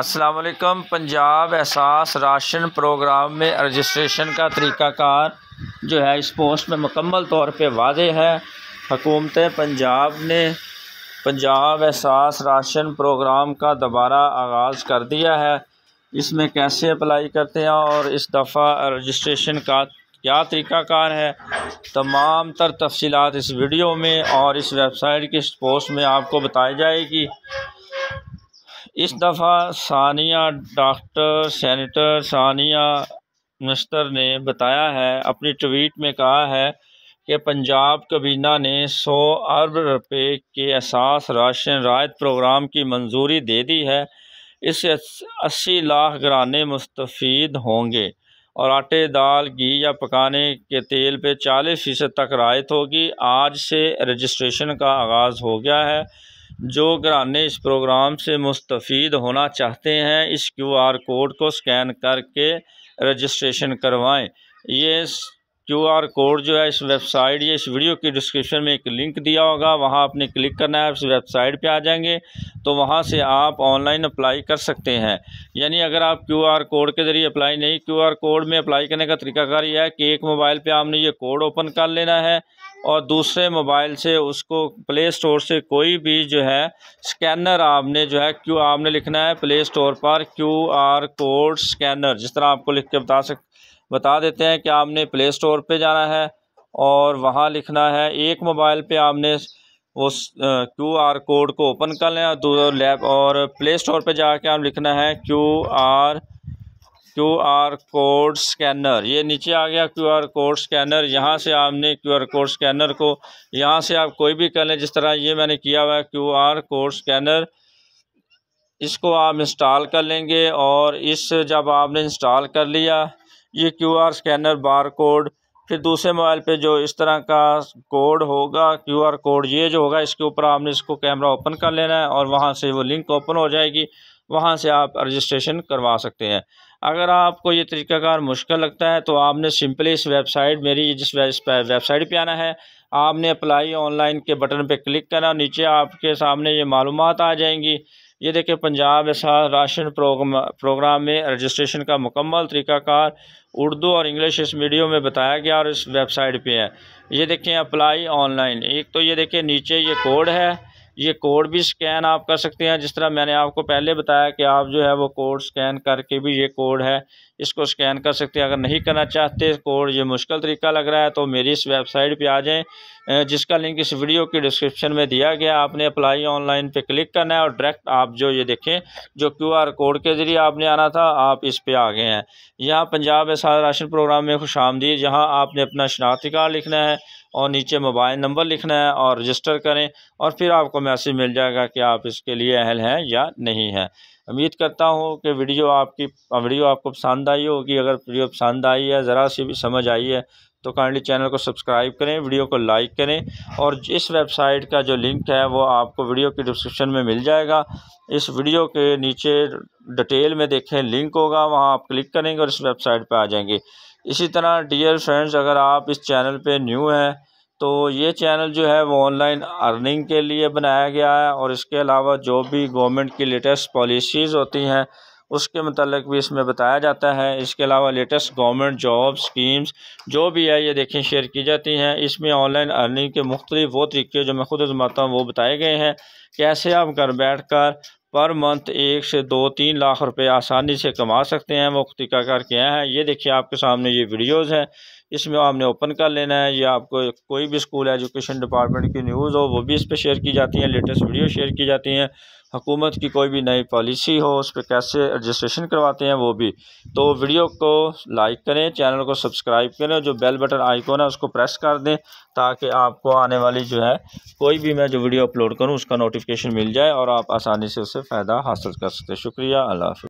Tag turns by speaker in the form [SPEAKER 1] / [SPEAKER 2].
[SPEAKER 1] असलम पंजाब एहसास ration programme में registration का तरीक़ाकार जो है इस पोस्ट में मुकम्मल तौर पर वाजे है हकूमत पंजाब ने पंजाब एहसास राशन प्रोग्राम का दोबारा आगाज़ कर दिया है इसमें कैसे अप्लाई करते हैं और इस दफ़ा रजिस्ट्रेशन का क्या तरीक़ाकार है तमाम तर तफसीत इस वीडियो में और इस वेबसाइट की इस पोस्ट में आपको बताई जाएगी इस दफ़ा सानिया डॉक्टर सेनेटर सानिया मिस्टर ने बताया है अपनी ट्वीट में कहा है कि पंजाब कबीना ने 100 अरब रुपए के एहसास राशन रायत प्रोग्राम की मंजूरी दे दी है इससे अस्सी लाख घराने मुस्तफ़ होंगे और आटे दाल घी या पकाने के तेल पे 40 फ़ीसद तक रायत होगी आज से रजिस्ट्रेशन का आगाज़ हो गया है जो घराने इस प्रोग्राम से मुस्तफ़ होना चाहते हैं इस क्यू आर कोड को स्कैन करके रजिस्ट्रेशन करवाएं ये क्यूआर कोड जो है इस वेबसाइट या इस वीडियो की डिस्क्रिप्शन में एक लिंक दिया होगा वहाँ आपने क्लिक करना है इस वेबसाइट पे आ जाएंगे तो वहाँ से आप ऑनलाइन अप्लाई कर सकते हैं यानी अगर आप क्यूआर कोड के ज़रिए अप्लाई नहीं क्यूआर कोड में अप्लाई करने का तरीकाकार यह है कि एक मोबाइल पर आपने ये कोड ओपन कर लेना है और दूसरे मोबाइल से उसको प्ले स्टोर से कोई भी जो है स्कैनर आपने जो है क्यों आपने लिखना है प्ले स्टोर पर क्यू आर कोड स्कैनर जिस तरह आपको लिख के बता सकते बता देते हैं कि आपने प्ले स्टोर पर जाना है और वहाँ लिखना है एक मोबाइल पर आपने उस क्यू आर कोड को ओपन कर लें दो लैब और प्ले स्टोर पर जाके आप लिखना है Q R Q R code scanner ये नीचे आ गया क्यू आर कोड स्कैनर यहाँ से आपने क्यू आर कोड स्कैनर को यहाँ से आप कोई भी कर लें जिस तरह ये मैंने किया हुआ है क्यू आर कोड स्कैनर इसको आप इंस्टॉल कर लेंगे और इस जब आपने इंस्टॉल कर लिया ये क्यूआर स्कैनर बार कोड फिर दूसरे मोबाइल पे जो इस तरह का कोड होगा क्यूआर कोड ये जो होगा इसके ऊपर आपने इसको कैमरा ओपन कर लेना है और वहाँ से वो लिंक ओपन हो जाएगी वहाँ से आप रजिस्ट्रेशन करवा सकते हैं अगर आपको ये तरीकाकार मुश्किल लगता है तो आपने सिंपली इस वेबसाइट मेरी जिस वेबसाइट पर आना है आपने अप्लाई ऑनलाइन के बटन पे क्लिक करना नीचे आपके सामने ये मालूम आ जाएंगी ये देखें Punjab Ehsaas ration program program में रजिस्ट्रेशन का मुकम्मल तरीक़ाकार उर्दू और इंग्लिश इस वीडियो में बताया गया और इस वेबसाइट पे है ये देखें अप्लाई ऑनलाइन एक तो ये देखें नीचे ये कोड है ये कोड भी स्कैन आप कर सकते हैं जिस तरह मैंने आपको पहले बताया कि आप जो है वो कोड स्कैन करके भी ये कोड है इसको स्कैन कर सकते हैं अगर नहीं करना चाहते कोड ये मुश्किल तरीका लग रहा है तो मेरी इस वेबसाइट पे आ जाएं जिसका लिंक इस वीडियो की डिस्क्रिप्शन में दिया गया आपने अप्लाई ऑनलाइन पर क्लिक करना है और डायरेक्ट आप जो ये देखें जो क्यू कोड के ज़रिए आपने आना था आप इस पर आ गए हैं यहाँ पंजाब एसा राशन प्रोग्राम में खुश आमदी जहाँ आपने अपना शनाख्ती कार्ड लिखना है और नीचे मोबाइल नंबर लिखना है और रजिस्टर करें और फिर आपको मैसेज मिल जाएगा कि आप इसके लिए अहल हैं या नहीं हैं उम्मीद करता हूँ कि वीडियो आपकी वीडियो आपको पसंद आई होगी अगर वीडियो पसंद आई है ज़रा सी भी समझ आई है तो काइंडली चैनल को सब्सक्राइब करें वीडियो को लाइक करें और इस वेबसाइट का जो लिंक है वो आपको वीडियो के डिस्क्रिप्शन में मिल जाएगा इस वीडियो के नीचे डिटेल में देखें लिंक होगा वहाँ आप क्लिक करेंगे और इस वेबसाइट पर आ जाएंगे इसी तरह डियर फ्रेंड्स अगर आप इस चैनल पर न्यू हैं तो ये चैनल जो है वो ऑनलाइन अर्निंग के लिए बनाया गया है और इसके अलावा जो भी गवर्नमेंट की लेटेस्ट पॉलिसीज़ होती हैं उसके मतलब भी इसमें बताया जाता है इसके अलावा लेटेस्ट गवर्नमेंट जॉब स्कीम्स जो भी है ये देखें शेयर की जाती हैं इसमें ऑनलाइन अर्निंग के मुख्तलिफ वो तरीके जो मैं खुद आजमाता हूँ वो बताए गए हैं कैसे आप घर बैठ कर पर मंथ एक से दो तीन लाख रुपये आसानी से कमा सकते हैं वो तरीका क्या है ये देखिए आपके सामने ये वीडियोज़ हैं इसमें आपने ओपन कर लेना है या आपको कोई भी स्कूल एजुकेशन डिपार्टमेंट की न्यूज़ हो वो भी इस पर शेयर की जाती हैं लेटेस्ट वीडियो शेयर की जाती हैं हुकूमत की कोई भी नई पॉलिसी हो उस पर कैसे रजिस्ट्रेशन करवाते हैं वो भी तो वीडियो को लाइक करें चैनल को सब्सक्राइब करें जो बेल बटन आइकॉन है उसको प्रेस कर दें ताकि आपको आने वाली जो है कोई भी मैं जो वीडियो अपलोड करूँ उसका नोटिफिकेशन मिल जाए और आप आसानी से उससे फ़ायदा हासिल कर सकते शुक्रिया अल्लाह